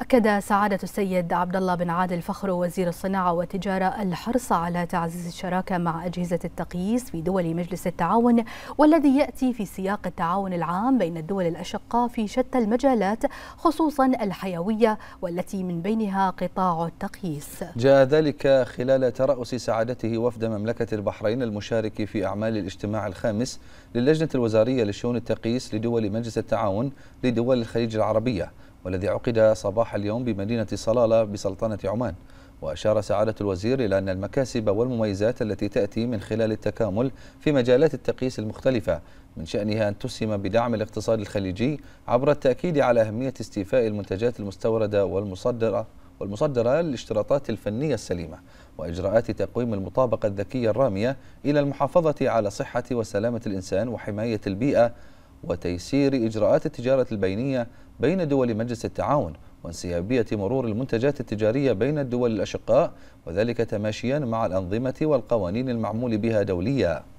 أكد سعادة السيد عبد الله بن عادل فخر وزير الصناعة والتجارة الحرص على تعزيز الشراكة مع أجهزة التقييس في دول مجلس التعاون والذي يأتي في سياق التعاون العام بين الدول الأشقاء في شتى المجالات خصوصا الحيوية والتي من بينها قطاع التقييس جاء ذلك خلال ترأس سعادته وفد مملكة البحرين المشارك في أعمال الاجتماع الخامس للجنة الوزارية لشؤون التقييس لدول مجلس التعاون لدول الخليج العربية والذي عقد صباح اليوم بمدينة صلالة بسلطنة عمان وأشار سعادة الوزير إلى أن المكاسب والمميزات التي تأتي من خلال التكامل في مجالات التقييس المختلفة من شأنها أن تسهم بدعم الاقتصاد الخليجي عبر التأكيد على أهمية استيفاء المنتجات المستوردة والمصدرة والمصدرة للاشتراطات الفنية السليمة وإجراءات تقويم المطابقة الذكية الرامية إلى المحافظة على صحة وسلامة الإنسان وحماية البيئة وتيسير إجراءات التجارة البينية بين دول مجلس التعاون وانسيابية مرور المنتجات التجارية بين الدول الأشقاء وذلك تماشيا مع الأنظمة والقوانين المعمول بها دولياً